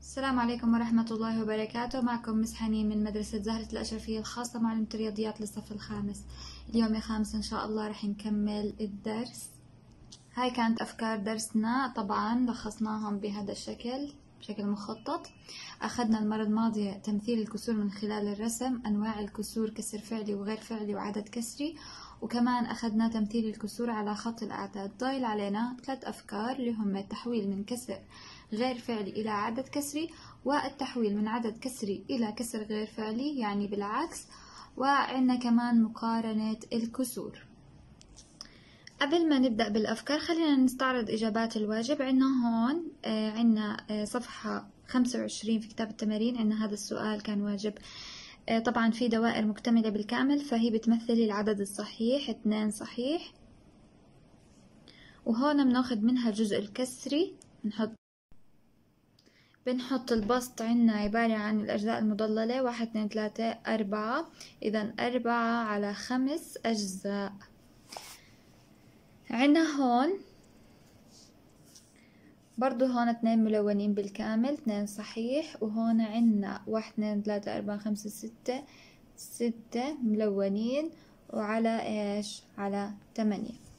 السلام عليكم ورحمة الله وبركاته معكم مس حنين من مدرسة زهرة الأشرفية الخاصة معلمة الرياضيات للصف الخامس اليوم الخامس إن شاء الله رح نكمل الدرس هاي كانت أفكار درسنا طبعا لخصناهم بهذا الشكل بشكل مخطط أخذنا المرة الماضية تمثيل الكسور من خلال الرسم أنواع الكسور كسر فعلي وغير فعلي وعدد كسري وكمان أخذنا تمثيل الكسور على خط الأعداد ضايل علينا ثلاث أفكار اللي هم التحويل من كسر غير فعلي إلى عدد كسري والتحويل من عدد كسري إلى كسر غير فعلي يعني بالعكس وعندنا كمان مقارنة الكسور قبل ما نبدأ بالأفكار خلينا نستعرض إجابات الواجب عنا هون آه، عنا آه، صفحة 25 في كتاب التمارين عنا هذا السؤال كان واجب آه، طبعا في دوائر مكتملة بالكامل فهي بتمثل العدد الصحيح اتنين صحيح وهون بناخد منها الجزء الكسري نحط بنحط البسط عنا عبارة عن الأجزاء المضللة واحد اثنين ثلاثة أربعة إذا أربعة على خمس أجزاء عنا هون برضو هون اثنين ملونين بالكامل اثنين صحيح وهون عنا واحد اثنين ثلاثة أربعة خمسة ستة ستة ملونين وعلى ايش على تمانية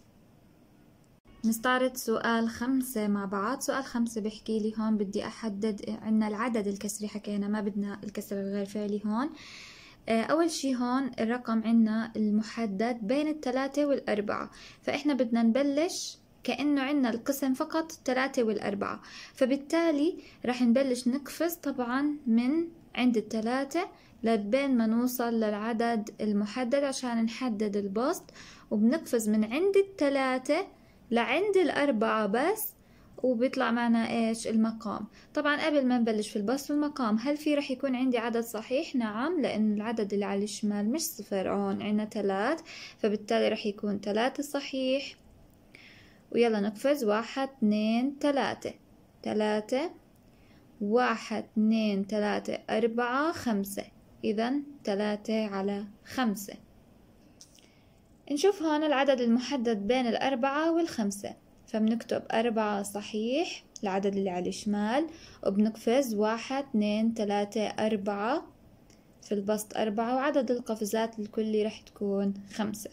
نستعرض سؤال خمسة مع بعض سؤال خمسة بحكي لي هون بدي أحدد عنا العدد الكسري حكينا ما بدنا الكسر الغير فعلي هون آه، أول شي هون الرقم عنا المحدد بين التلاتة والأربعة فإحنا بدنا نبلش كأنه عنا القسم فقط التلاتة والأربعة فبالتالي رح نبلش نقفز طبعا من عند التلاتة لبين ما نوصل للعدد المحدد عشان نحدد البسط وبنقفز من عند التلاتة لعند الأربعة بس وبيطلع معنا ايش المقام طبعا قبل ما نبلش في البسط والمقام هل في رح يكون عندي عدد صحيح نعم لان العدد اللي على الشمال مش صفر هون عنا تلات فبالتالي رح يكون تلاتة صحيح ويلا نقفز واحد اثنين ثلاثة ثلاثة واحد اثنين ثلاثة أربعة خمسة إذا تلاتة على خمسة نشوف هون العدد المحدد بين الأربعة والخمسة فبنكتب أربعة صحيح العدد اللي على الشمال وبنقفز واحد اثنين ثلاثة أربعة في البسط أربعة وعدد القفزات الكلي رح تكون خمسة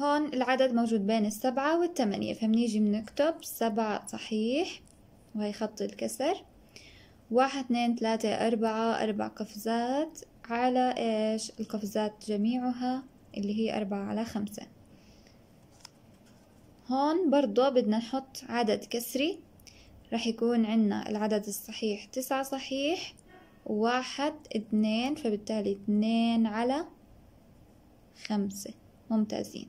هون العدد موجود بين السبعة والثمانية فبنيجي بنكتب سبعة صحيح وهي خط الكسر واحد اثنين ثلاثة أربعة أربع قفزات على إيش القفزات جميعها اللي هي أربعة على خمسة هون برضو بدنا نحط عدد كسري رح يكون عنا العدد الصحيح تسعة صحيح واحد اثنين فبالتالي اثنين على خمسة ممتازين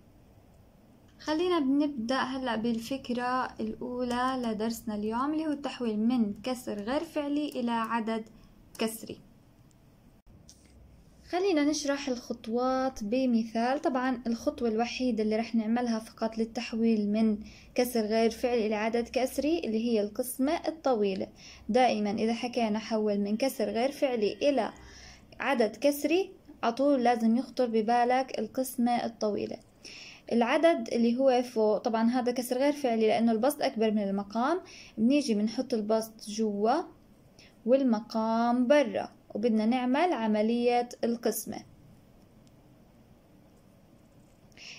خلينا بنبدأ هلأ بالفكرة الأولى لدرسنا اليوم اللي هو التحويل من كسر غير فعلي إلى عدد كسري خلينا نشرح الخطوات بمثال طبعا الخطوة الوحيدة اللي رح نعملها فقط للتحويل من كسر غير فعلي إلى عدد كسري اللي هي القسمة الطويلة دائما إذا حكينا حول من كسر غير فعلي إلى عدد كسري عطول لازم يخطر ببالك القسمة الطويلة العدد اللي هو فوق طبعا هذا كسر غير فعلي لأنه البسط أكبر من المقام بنيجي بنحط البسط جوا والمقام برا وبدنا نعمل عملية القسمة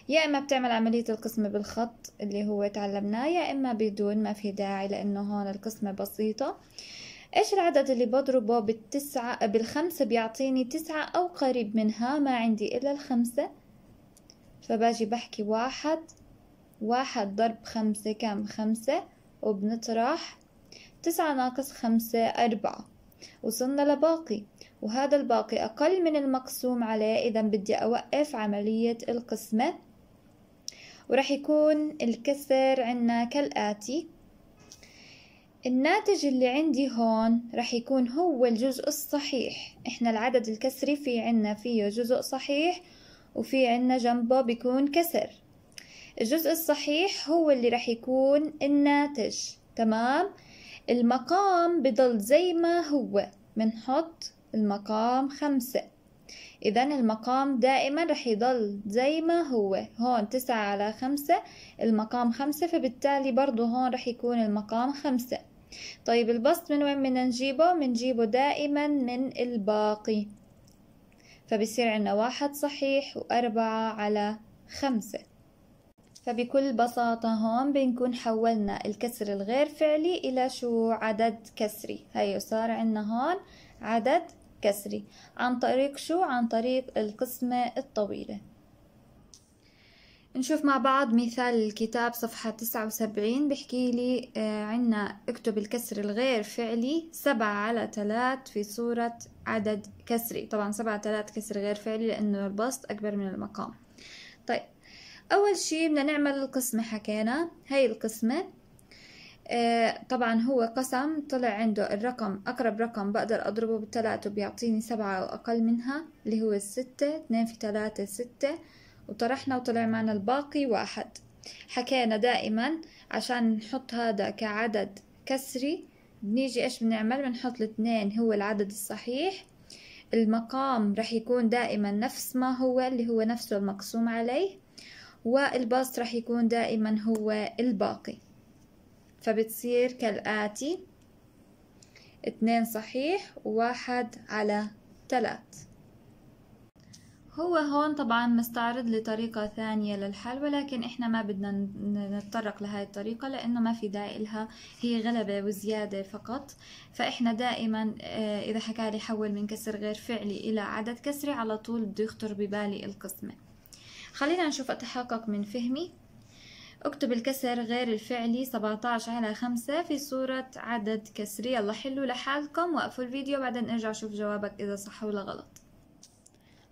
يا إما بتعمل عملية القسمة بالخط اللي هو تعلمناه يا إما بدون ما في داعي لأنه هون القسمة بسيطة إيش العدد اللي بضربه بالتسعة بالخمسة بيعطيني تسعة أو قريب منها ما عندي إلا الخمسة فباجي بحكي واحد واحد ضرب خمسة كم خمسة وبنطرح تسعة ناقص خمسة أربعة وصلنا لباقي وهذا الباقي أقل من المقسوم عليه إذا بدي أوقف عملية القسمة ورح يكون الكسر عنا كالآتي الناتج اللي عندي هون رح يكون هو الجزء الصحيح احنا العدد الكسري في عنا فيه جزء صحيح وفي عنا جنبه بيكون كسر الجزء الصحيح هو اللي رح يكون الناتج تمام المقام بضل زي ما هو بنحط المقام خمسة إذا المقام دائما رح يضل زي ما هو هون تسعة على خمسة المقام خمسة فبالتالي برضو هون رح يكون المقام خمسة طيب البسط من وين بدنا نجيبه بنجيبه دائما من الباقي فبصير عنا واحد صحيح وأربعة على خمسة فبكل بساطة هون بنكون حولنا الكسر الغير فعلي إلى شو عدد كسري هيو صار عنا هون عدد كسري عن طريق شو عن طريق القسمة الطويلة نشوف مع بعض مثال الكتاب صفحة تسعة وسبعين بحكي لي آه، عنا اكتب الكسر الغير فعلي سبعة على 3 في صورة عدد كسري طبعا سبعة 3 كسر غير فعلي لأنه البسط أكبر من المقام طيب أول شي بدنا نعمل القسمة حكينا هاي القسمة آه، طبعا هو قسم طلع عنده الرقم أقرب رقم بقدر أضربه بالتلاتة بيعطيني سبعة أو أقل منها اللي هو الستة اثنين في تلاتة ستة وطرحنا وطلع معنا الباقي واحد حكينا دائما عشان نحط هذا كعدد كسري بنيجي ايش بنعمل بنحط الاثنين هو العدد الصحيح المقام رح يكون دائما نفس ما هو اللي هو نفسه المقسوم عليه والبسط رح يكون دائما هو الباقي فبتصير كالآتي اتنين صحيح وواحد على تلات هو هون طبعا مستعرض لطريقة ثانية للحل ولكن احنا ما بدنا نتطرق لهاي الطريقة لانه ما في داعي لها هي غلبة وزيادة فقط فاحنا دائما آه، اذا حكالي حول من كسر غير فعلي الى عدد كسري على طول بده يخطر ببالي القسمة خلينا نشوف اتحقق من فهمي اكتب الكسر غير الفعلي 17 على 5 في صورة عدد كسري يلا حلوا لحالكم وقفوا الفيديو بعدين ارجع شوف جوابك اذا صح ولا غلط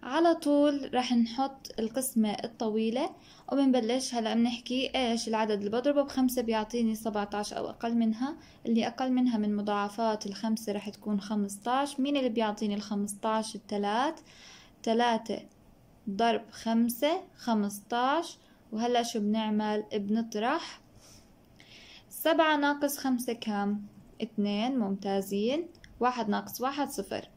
على طول رح نحط القسمة الطويلة وبنبلش هلأ بنحكي ايش العدد اللي بضربه بخمسة بيعطيني عشر أو أقل منها اللي أقل منها من مضاعفات الخمسة رح تكون عشر مين اللي بيعطيني الخمستاش التلات تلاتة ضرب خمسة خمستاش وهلا شو بنعمل بنطرح سبعة ناقص خمسة كام اتنين ممتازين واحد ناقص واحد صفر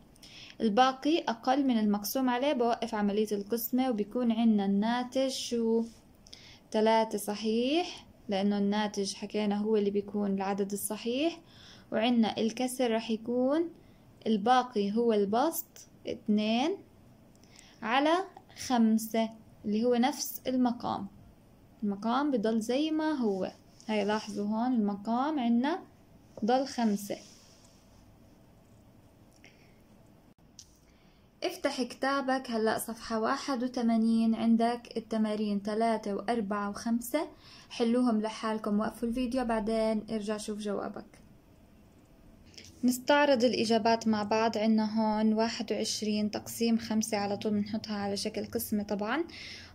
الباقي أقل من المقسوم عليه بوقف عملية القسمة وبيكون عنا الناتج شو تلاتة صحيح لأنه الناتج حكينا هو اللي بيكون العدد الصحيح وعنا الكسر رح يكون الباقي هو البسط اتنين على خمسة اللي هو نفس المقام المقام بضل زي ما هو هاي لاحظوا هون المقام عنا ضل خمسة افتح كتابك هلأ صفحة واحد وثمانين عندك التمارين ثلاثة وأربعة وخمسة حلوهم لحالكم وقفوا الفيديو بعدين ارجع شوف جوابك نستعرض الإجابات مع بعض عنا هون واحد وعشرين تقسيم خمسة على طول بنحطها على شكل قسمة طبعا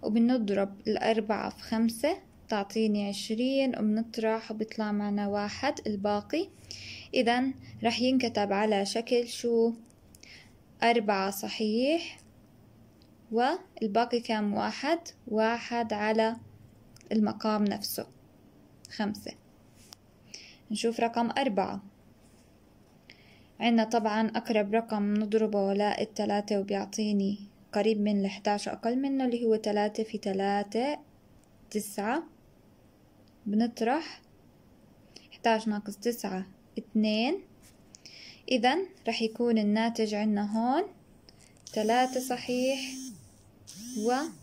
وبنضرب الأربعة في خمسة تعطيني عشرين وبنطرح وبيطلع معنا واحد الباقي إذا رح ينكتب على شكل شو أربعة صحيح والباقي كام واحد واحد على المقام نفسه خمسة نشوف رقم أربعة عنا طبعا أقرب رقم نضربه لا التلاتة وبيعطيني قريب من الحداشر أقل منه اللي هو تلاتة في تلاتة تسعة بنطرح حداشر ناقص تسعة اتنين إذا رح يكون الناتج عنا هون تلاتة صحيح و